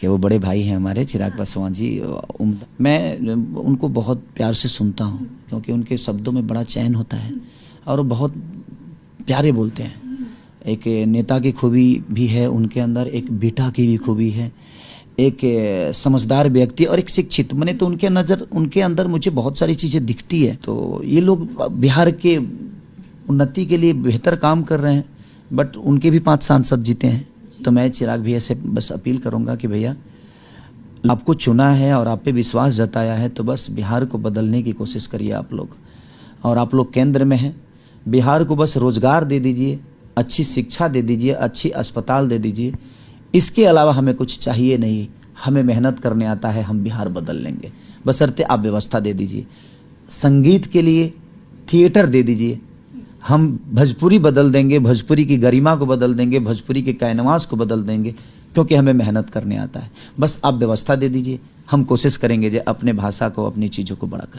कि वो बड़े भाई हैं हमारे चिराग हाँ। पासवान जी मैं उनको बहुत प्यार से सुनता हूँ क्योंकि उनके शब्दों में बड़ा चैन होता है और बहुत प्यारे बोलते हैं एक नेता की खूबी भी है उनके अंदर एक बेटा की भी खूबी है एक समझदार व्यक्ति और एक शिक्षित मैंने तो उनके नज़र उनके अंदर मुझे बहुत सारी चीज़ें दिखती है तो ये लोग बिहार के उन्नति के लिए बेहतर काम कर रहे हैं बट उनके भी पांच सांसद जीते हैं तो मैं चिराग भैया से बस अपील करूँगा कि भैया आपको चुना है और आप पे विश्वास जताया है तो बस बिहार को बदलने की कोशिश करिए आप लोग और आप लोग केंद्र में हैं बिहार को बस रोज़गार दे दीजिए अच्छी शिक्षा दे दीजिए अच्छी अस्पताल दे दीजिए इसके अलावा हमें कुछ चाहिए नहीं हमें मेहनत करने आता है हम बिहार बदल लेंगे बसरते आप व्यवस्था दे दीजिए संगीत के लिए थिएटर दे दीजिए हम भोजपुरी बदल देंगे भोजपुरी की गरिमा को बदल देंगे भोजपुरी के कैनवास को बदल देंगे क्योंकि हमें मेहनत करने आता है बस आप व्यवस्था दे दीजिए हम कोशिश करेंगे जो अपने भाषा को अपनी चीज़ों को बढ़ाकर